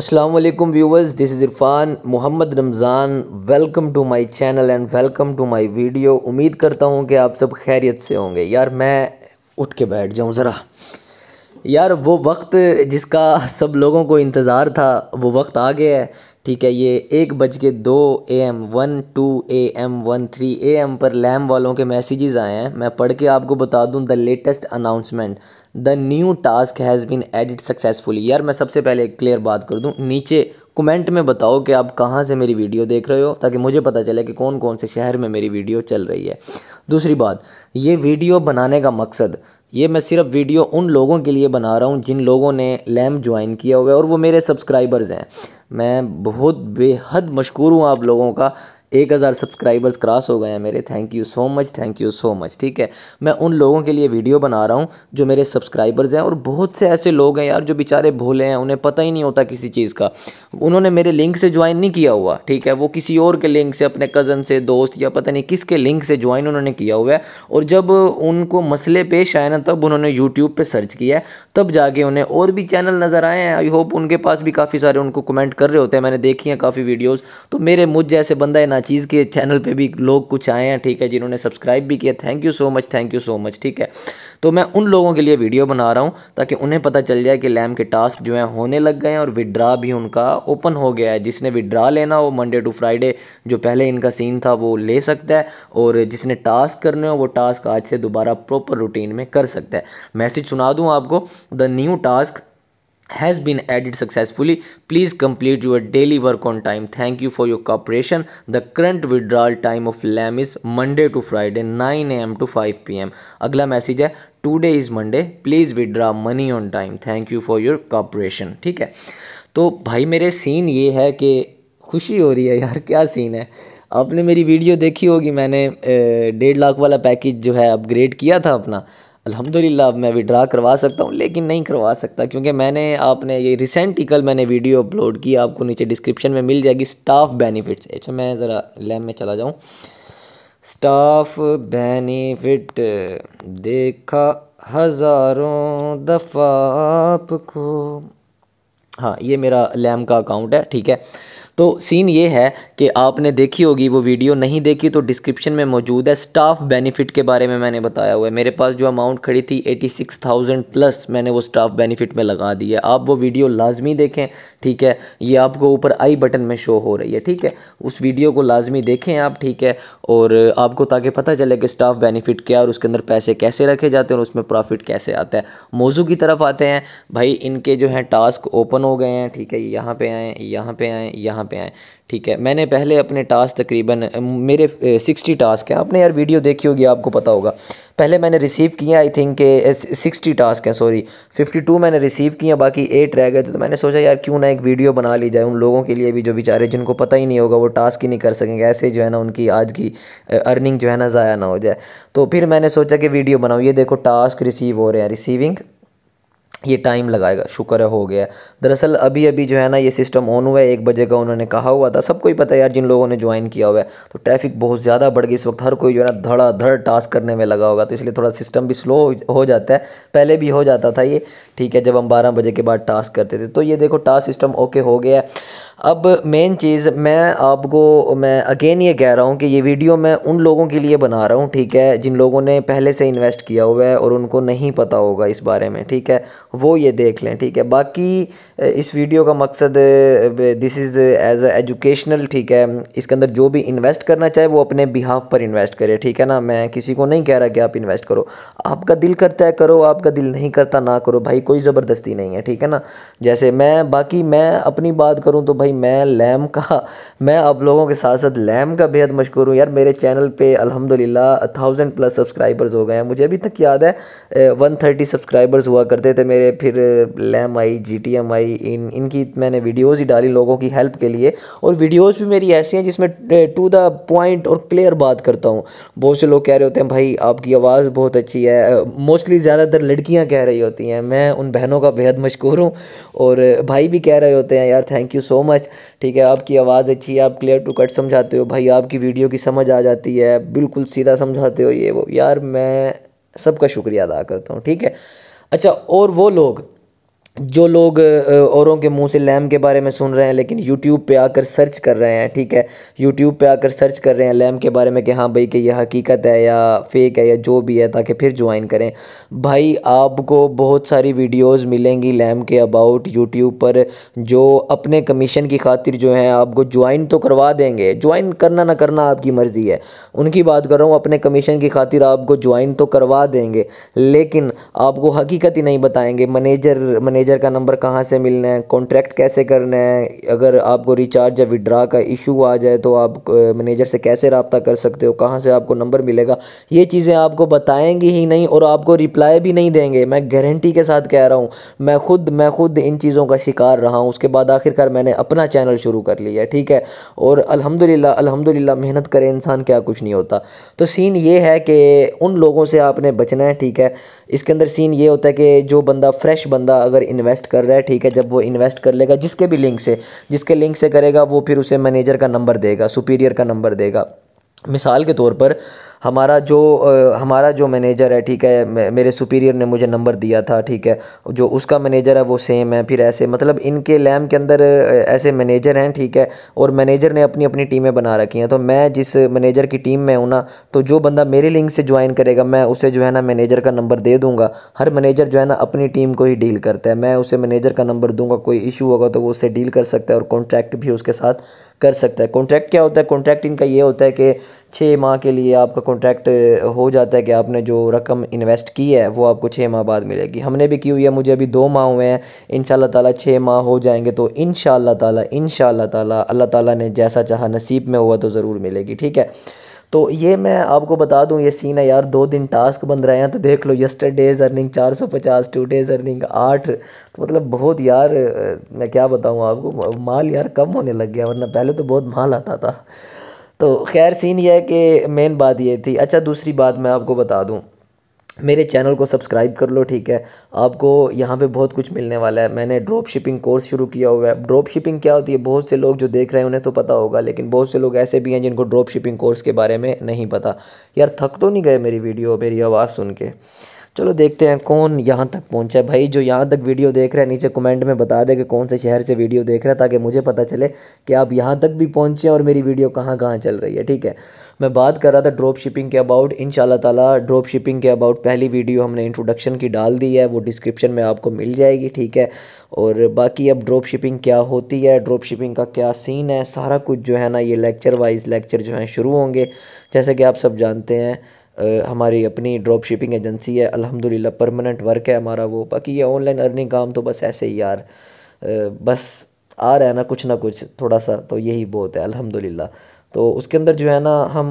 Aslam viewers this is Irfan Mohammad Ramzan welcome to my channel and welcome to my video उम्मीद करता हूँ कि आप सब खैरियत से होंगे यार मैं उठ के बैठ जाऊँ ज़रा यार वो वक्त जिसका सब लोगों को इंतज़ार था वो वक्त आ गया है ठीक है ये एक बज के दो A M one two A M one three A M पर लैम वालों के मैसेजेस आए हैं मैं पढ़ के आपको बता दूं the latest announcement the new task has been edit successfully यार मैं सबसे पहले एक क्लियर बात कर दूं नीचे कमेंट में बताओ कि आप कहाँ से मेरी वीडियो देख रहे हो ताकि मुझे पता चले कि कौन कौन से शहर में मेरी वीडियो चल रही है दूसरी बात ये वीडियो बनाने का मकसद ये मैं सिर्फ वीडियो उन लोगों के लिए बना रहा हूँ जिन लोगों ने लैम ज्वाइन किया हुआ है और वो मेरे सब्सक्राइबर्स हैं मैं बहुत बेहद मशहूर हूँ आप लोगों का एक हज़ार सब्सक्राइबर्स क्रॉस हो गए हैं मेरे thank you so much thank you so much ठीक है मैं उन लोगों के लिए वीडियो बना रहा हूँ जो मेरे सब्सक्राइबर्स हैं और बहुत से ऐसे लोग हैं यार जो बेचारे भोले हैं उन्हें पता ही नहीं होता किसी चीज़ का उन्होंने मेरे लिंक से ज्वाइन नहीं किया हुआ ठीक है वो किसी और के लिंक से अपने कज़न से दोस्त या पता नहीं किसके लिंक से ज्वाइन उन्होंने किया हुआ है और जब उनको मसले पेश आए ना तब उन्होंने यूट्यूब पर सर्च किया है तब जाके उन्हें और भी चैनल नज़र आए हैं आई होप उनके पास भी काफ़ी सारे उनको कमेंट कर रहे होते हैं मैंने देखी हैं काफ़ी वीडियोज़ तो मेरे मुझ जैसे बंदा है ना चीज़ के चैनल पे भी लोग कुछ आए हैं ठीक है जिन्होंने सब्सक्राइब भी किया thank you so much thank you so much ठीक है तो मैं उन लोगों के लिए वीडियो बना रहा हूँ ताकि उन्हें पता चल जाए कि लैम के टास्क जो है होने लग गए हैं और विड्रा भी उनका ओपन हो गया है जिसने विड्रा लेना हो मंडे टू फ्राइडे जो पहले इनका सीन था वो ले सकता है और जिसने टास्क करने हो वो टास्क आज से दोबारा प्रॉपर रूटीन में कर सकता है मैसेज सुना दूँ आपको the new task has been added successfully please complete your daily work on time thank you for your cooperation the current withdrawal time of lam is monday to friday 9 am to 5 pm agla message hai today is monday please withdraw money on time thank you for your cooperation theek hai to bhai mere scene ye hai ki khushi ho rahi hai yaar kya scene hai आपने मेरी video देखी होगी मैंने डेढ़ लाख वाला package जो है upgrade किया था अपना अल्हम्दुलिल्लाह अब मैं विड्रा करवा सकता हूँ लेकिन नहीं करवा सकता क्योंकि मैंने आपने ये रिसेंट ही कल मैंने वीडियो अपलोड की आपको नीचे डिस्क्रिप्शन में मिल जाएगी स्टाफ बेनिफिट्स अच्छा मैं ज़रा लैब में चला जाऊँ स्टाफ बेनिफिट देखा हज़ारों दफ़ा आपको हाँ ये मेरा लैम का अकाउंट है ठीक है तो सीन ये है कि आपने देखी होगी वो वीडियो नहीं देखी तो डिस्क्रिप्शन में मौजूद है स्टाफ बेनिफिट के बारे में मैंने बताया हुआ है मेरे पास जो अमाउंट खड़ी थी 86,000 प्लस मैंने वो स्टाफ बेनिफिट में लगा दी है आप वो वीडियो लाजमी देखें ठीक है ये आपको ऊपर आई बटन में शो हो रही है ठीक है उस वीडियो को लाजमी देखें आप ठीक है और आपको ताकि पता चले कि स्टाफ बेनिफिट क्या और उसके अंदर पैसे कैसे रखे जाते हैं और उसमें प्रॉफिट कैसे आता है मौजू की तरफ आते हैं भाई इनके जो हैं टास्क ओपन हो गए हैं ठीक है यहाँ पे आएँ यहाँ पे आएँ यहाँ पे आएँ ठीक है मैंने पहले अपने टास्क तकरीबन मेरे सिक्सटी टास्क हैं आपने यार वीडियो देखी होगी आपको पता होगा पहले मैंने रिसीव किया आई थिंक के सिक्सटी टास्क हैं सॉरी फिफ्टी टू मैंने रिसीव किया बाकी एट रह गए तो मैंने सोचा यार क्यों ना एक वीडियो बना ली जाए उन लोगों के लिए भी जो बेचारे जिनको पता ही नहीं होगा वो टास्क ही नहीं कर सकेंगे ऐसे जो है ना उनकी आज की अर्निंग जो है ना ज़ाया ना हो जाए तो फिर मैंने सोचा कि वीडियो बनाऊँ ये देखो टास्क रिसीव हो रहे हैं रिसीविंग ये टाइम लगाएगा शुक्र है हो गया दरअसल अभी अभी जो है ना ये सिस्टम ऑन हुआ है एक बजे का उन्होंने कहा हुआ था सबको ही पता है यार जिन लोगों ने ज्वाइन किया हुआ है तो ट्रैफिक बहुत ज़्यादा बढ़ गई इस वक्त हर कोई जो है ना धड़ा धड़ टास्क करने में लगा होगा तो इसलिए थोड़ा सिस्टम भी स्लो हो जाता है पहले भी हो जाता था ये ठीक है जब हम बारह बजे के बाद टास्क करते थे तो ये देखो टास्क सिस्टम ओके हो गया अब मेन चीज़ मैं आपको मैं अगेन ये कह रहा हूँ कि ये वीडियो मैं उन लोगों के लिए बना रहा हूँ ठीक है जिन लोगों ने पहले से इन्वेस्ट किया हुआ है और उनको नहीं पता होगा इस बारे में ठीक है वो ये देख लें ठीक है बाकी इस वीडियो का मकसद दिस इज़ एज एजुकेशनल ठीक है इसके अंदर जो भी इन्वेस्ट करना चाहे वो अपने बिहाफ पर इन्वेस्ट करे ठीक है ना मैं किसी को नहीं कह रहा कि आप इन्वेस्ट करो आपका दिल करता है करो आपका दिल नहीं करता ना करो भाई कोई ज़बरदस्ती नहीं है ठीक है ना जैसे मैं बाकी मैं अपनी बात करूँ तो भाई मैं लैम का मैं आप लोगों के साथ साथ लैम का बेहद मशहूर हूँ यार मेरे चैनल पर अलहमदिल्ला थाउजेंड प्लस सब्सक्राइबर्स हो गए हैं मुझे अभी तक याद है वन थर्टी सब्सक्राइबर्स हुआ करते थे मेरे फिर लैम I G T M I भाई इन इनकी मैंने वीडियोस ही डाली लोगों की हेल्प के लिए और वीडियोस भी मेरी ऐसी हैं जिसमें टू द पॉइंट और क्लियर बात करता हूँ बहुत से लोग कह रहे होते हैं भाई आपकी आवाज़ बहुत अच्छी है मोस्टली ज़्यादातर लड़कियाँ कह रही होती हैं मैं उन बहनों का बेहद मशहूर हूँ और भाई भी कह रहे होते हैं यार थैंक यू सो मच ठीक है आपकी आवाज़ अच्छी है आप क्लियर टू कट समझाते हो भाई आपकी वीडियो की समझ आ जाती है बिल्कुल सीधा समझाते हो ये वो यार मैं सबका शुक्रिया अदा करता हूँ ठीक है अच्छा और वो लोग जो लोग औरों के मुंह से लैम के बारे में सुन रहे हैं लेकिन यूट्यूब पे आकर सर्च कर रहे हैं ठीक है यूट्यूब पे आकर सर्च कर रहे हैं लैम के बारे में कि हाँ भाई कि यह हकीकत है या फेक है या जो भी है ताकि फिर ज्वाइन करें भाई आपको बहुत सारी वीडियोस मिलेंगी लैम के अबाउट यूट्यूब पर जो अपने कमीशन की खातिर जो है आपको ज्वाइन तो करवा देंगे ज्वाइन करना ना करना आपकी मर्ज़ी है उनकी बात कर रहा हूँ अपने कमीशन की खातिर आपको ज्वाइन तो करवा देंगे लेकिन आपको हकीकत ही नहीं बताएँगे मैनेजर मैने मैनेजर का नंबर कहाँ से मिलना है कॉन्ट्रैक्ट कैसे करना है अगर आपको रिचार्ज या विड्रा का इशू आ जाए तो आप मैनेजर से कैसे रबता कर सकते हो कहाँ से आपको नंबर मिलेगा ये चीज़ें आपको बताएंगे ही नहीं और आपको रिप्लाई भी नहीं देंगे मैं गारंटी के साथ कह रहा हूँ मैं खुद मैं खुद इन चीज़ों का शिकार रहा हूँ उसके बाद आखिरकार मैंने अपना चैनल शुरू कर लिया ठीक है और अलहमदिल्ला अलहमदिल्ला मेहनत करे इंसान क्या कुछ नहीं होता तो सीन ये है कि उन लोगों से आपने बचना है ठीक है इसके अंदर सीन ये होता है कि जो बंदा फ्रेश बंदा अगर इन्वेस्ट कर रहा है ठीक है जब वो इन्वेस्ट कर लेगा जिसके भी लिंक से जिसके लिंक से करेगा वो फिर उसे मैनेजर का नंबर देगा सुपीरियर का नंबर देगा मिसाल के तौर पर हमारा जो हमारा जो मैनेजर है ठीक है मेरे सुपीरियर ने मुझे नंबर दिया था ठीक है जो उसका मैनेजर है वो सेम है फिर ऐसे मतलब इनके लैम के अंदर ऐसे मैनेजर हैं ठीक है और मैनेजर ने अपनी अपनी टीमें बना रखी हैं तो मैं जिस मैनेजर की टीम में हूँ ना तो जो बंदा मेरे लिंक से ज्वाइन करेगा मैं उसे जो है ना मैनेजर का नंबर दे दूँगा हर मैनेजर जो है ना अपनी टीम को ही डील करता है मैं उसे मैनेजर का नंबर दूंगा कोई इशू होगा तो वो उससे डील कर सकता है और कॉन्ट्रैक्ट भी उसके साथ कर सकता है कॉन्ट्रैक्ट क्या होता है कॉन्ट्रैक्ट इनका ये होता है कि छः माह के लिए आपका कॉन्ट्रैक्ट हो जाता है कि आपने जो रकम इन्वेस्ट की है वो आपको छः माह बाद मिलेगी हमने भी की हुई है मुझे अभी दो माह हुए हैं इन ताला छः माह हो जाएंगे तो इन ताला इन ताला अल्लाह ताला ने जैसा चाहा नसीब में हुआ तो ज़रूर मिलेगी ठीक है तो ये मैं आपको बता दूं ये सीन है यार दो दिन टास्क बन रहे हैं तो देख लो yesterday's earning 450 today's earning आठ तो मतलब बहुत यार मैं क्या बताऊं आपको माल यार कम होने लग गया वरना पहले तो बहुत माल आता था तो खैर सीन यह है कि मेन बात ये थी अच्छा दूसरी बात मैं आपको बता दूँ मेरे चैनल को सब्सक्राइब कर लो ठीक है आपको यहाँ पे बहुत कुछ मिलने वाला है मैंने ड्रॉप शिपिंग कोर्स शुरू किया हुआ है ड्रॉप शिपिंग क्या होती है बहुत से लोग जो देख रहे हैं उन्हें तो पता होगा लेकिन बहुत से लोग ऐसे भी हैं जिनको ड्रॉप शिपिंग कोर्स के बारे में नहीं पता यार थक तो नहीं गए मेरी वीडियो मेरी आवाज़ सुन के चलो देखते हैं कौन यहाँ तक पहुँचा है भाई जो यहाँ तक वीडियो देख रहे हैं नीचे कमेंट में बता दें कि कौन से शहर से वीडियो देख रहा है ताकि मुझे पता चले कि आप यहाँ तक भी पहुँचे और मेरी वीडियो कहाँ कहाँ चल रही है ठीक है मैं बात कर रहा था ड्रॉप शिपिंग के अबाउट इन ताला ड्रॉप शिपिंग के अबाउट पहली वीडियो हमने इंट्रोडक्शन की डाल दी है वो डिस्क्रिप्शन में आपको मिल जाएगी ठीक है और बाकी अब ड्रॉप शिपिंग क्या होती है ड्रॉप शिपिंग का क्या सीन है सारा कुछ जो है ना ये लेक्चर वाइज लेक्चर जो है शुरू होंगे जैसे कि आप सब जानते हैं हमारी अपनी ड्रॉप शिपिंग एजेंसी है अल्हम्दुलिल्लाह परमानेंट वर्क है हमारा वो बाकी ये ऑनलाइन अर्निंग काम तो बस ऐसे ही यार बस आ रहा है ना कुछ ना कुछ थोड़ा सा तो यही बहुत है अल्हम्दुलिल्लाह तो उसके अंदर जो है ना हम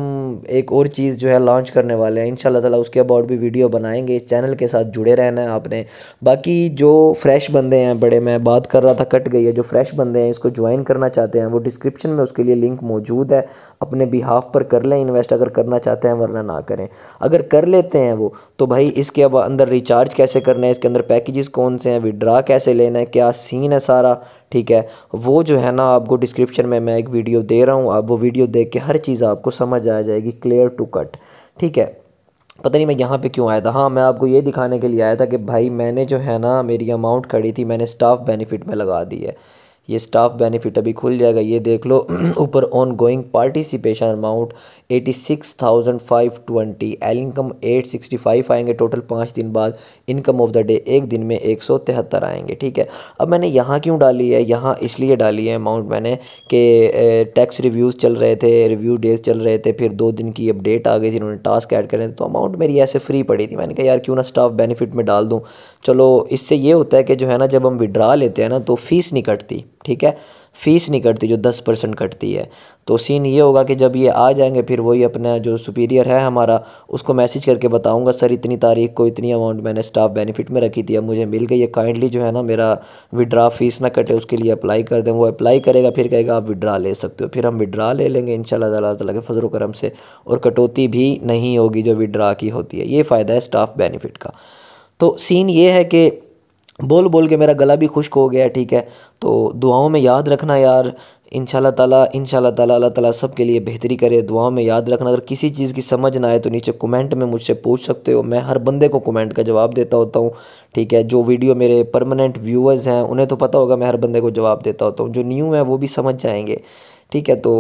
एक और चीज़ जो है लॉन्च करने वाले हैं इन ताला उसके अबाउट भी वीडियो बनाएंगे चैनल के साथ जुड़े रहना है आपने बाकी जो फ्रेश बंदे हैं बड़े मैं बात कर रहा था कट गई है जो फ्रेश बंदे हैं इसको ज्वाइन करना चाहते हैं वो डिस्क्रिप्शन में उसके लिए लिंक मौजूद है अपने बिहाफ पर कर लें इन्वेस्ट अगर करना चाहते हैं वरना ना करें अगर कर लेते हैं वो तो भाई इसके अब अंदर रिचार्ज कैसे करना है इसके अंदर पैकेजेस कौन से हैं विड्रा कैसे लेना है क्या सीन है सारा ठीक है वो जो है ना आपको डिस्क्रिप्शन में मैं एक वीडियो दे रहा हूँ आप वो वीडियो देख के हर चीज़ आपको समझ आ जाएगी क्लियर टू कट ठीक है पता नहीं मैं यहाँ पे क्यों आया था हाँ मैं आपको ये दिखाने के लिए आया था कि भाई मैंने जो है ना मेरी अमाउंट खड़ी थी मैंने स्टाफ बेनिफिट में लगा दी है ये स्टाफ बेनिफिट अभी खुल जाएगा ये देख लो ऊपर ongoing participation amount eighty six thousand five twenty L income eight sixty five आएंगे टोटल पाँच दिन बाद इनकम ऑफ द डे एक दिन में एक सौ तिहत्तर आएंगे ठीक है अब मैंने यहाँ क्यों डाली है यहाँ इसलिए डाली है अमाउंट मैंने कि टैक्स रिव्यूज़ चल रहे थे रिव्यू डेज चल रहे थे फिर दो दिन की अपडेट आ गई थी उन्होंने टास्क ऐड करें तो अमाउंट मेरी ऐसे फ्री पड़ी थी मैंने कहा यार क्यों ना स्टाफ बेनिफिट में डाल दूँ चलो इससे ये होता है कि जो है ना जब हम विड्रा लेते हैं ना तो फीस नहीं कटती ठीक है फीस नहीं कटती जो दस परसेंट कटती है तो सीन ये होगा कि जब ये आ जाएंगे फिर वही अपना जो सुपीरियर है हमारा उसको मैसेज करके बताऊंगा सर इतनी तारीख को इतनी अमाउंट मैंने स्टाफ बेनिफिट में रखी थी अब मुझे मिल गई है काइंडली जो है ना मेरा विड्रा फीस ना कटे उसके लिए अप्लाई कर दें वो अप्लाई करेगा फिर कहेगा आप विड्रा ले सकते हो फिर हम विड्रा ले लेंगे इन शाला के फजल करम से और कटौती भी नहीं होगी जो विड्रा की होती है ये फ़ायदा है स्टाफ बेनिफिट का तो सीन ये है कि बोल बोल के मेरा गला भी खुश्क हो गया है ठीक है तो दुआओं में याद रखना यार इन तला इन तला अल्लाह तला सब के लिए बेहतरी करे दुआओं में याद रखना अगर किसी चीज़ की समझ ना आए तो नीचे कमेंट में मुझसे पूछ सकते हो मैं हर बंदे को कमेंट का जवाब देता होता हूँ ठीक है जो वीडियो मेरे परमानेंट व्यूअर्स हैं उन्हें तो पता होगा मैं हर बंदे को जवाब देता होता हूँ जो न्यू है वो भी समझ जाएंगे ठीक है तो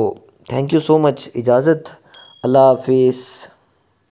थैंक यू सो मच इजाज़त अल्लाह हाफिज़